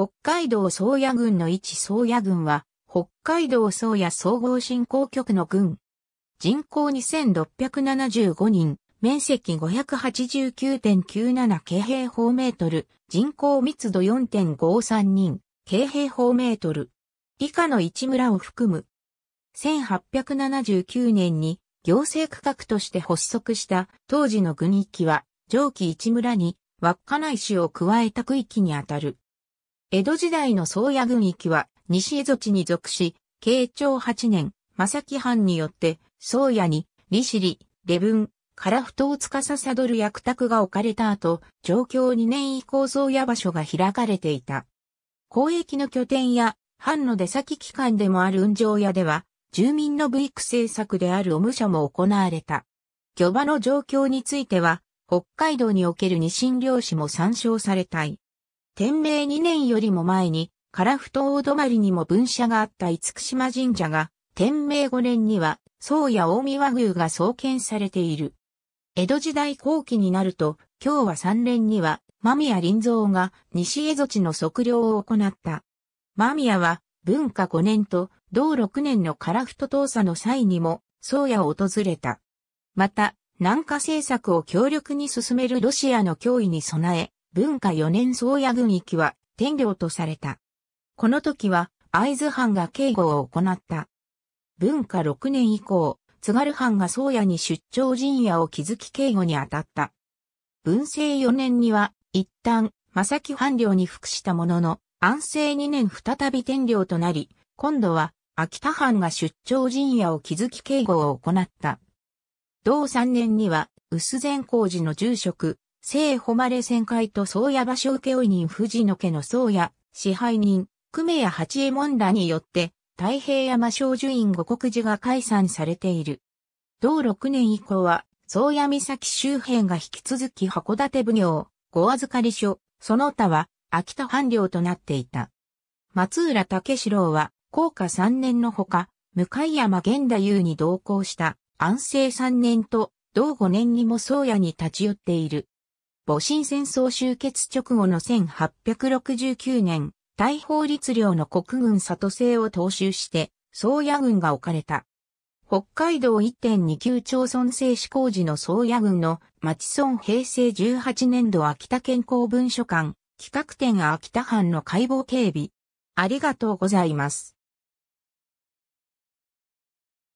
北海道宗谷郡の一宗谷郡は、北海道宗谷総合振興局の郡。人口2675人、面積589.97京平方メートル、人口密度4.53人、京平方メートル。以下の一村を含む。1879年に行政区画として発足した当時の郡域は、上記一村に稚内市を加えた区域にあたる。江戸時代の宗谷郡域は西江戸地に属し、慶長8年、正木藩によって宗谷に利尻、礼文、樺太を司る役宅が置かれた後、上京2年以降宗谷場所が開かれていた。交易の拠点や藩の出先機関でもある雲上屋では、住民の部育政策であるお武者も行われた。漁場の状況については、北海道における二シ漁師も参照されたい。天明2年よりも前に、フ太大泊にも分社があった厳島神社が、天明5年には、宗谷大宮和牛が創建されている。江戸時代後期になると、今日は3連には、間宮林蔵が西江夷地の測量を行った。間宮は文化5年と同6年のフ太倒佐の際にも、宗谷を訪れた。また、南下政策を強力に進めるロシアの脅威に備え、文化4年宗谷軍域は天領とされた。この時は会津藩が警護を行った。文化6年以降、津軽藩が宗谷に出張陣屋を築き警護に当たった。文政4年には、一旦、正木藩領に服したものの、安政2年再び天領となり、今度は、秋田藩が出張陣屋を築き警護を行った。同3年には、薄善光寺の住職、聖誉れ旋回と宗谷場所請負人藤野家の宗谷、支配人、久米屋八右衛門らによって、太平山小樹院五国寺が解散されている。同6年以降は、宗谷岬周辺が引き続き函館奉行、ご預かり所、その他は、秋田藩領となっていた。松浦武四郎は、高下3年のほか、向山源太夫に同行した安政3年と同5年にも宗谷に立ち寄っている。戊辰戦争終結直後の1869年、大法律令の国軍里制を踏襲して、宗谷軍が置かれた。北海道1.29町村制施工時の宗谷軍の町村平成18年度秋田県公文書館企画展秋田藩の解剖警備。ありがとうございます。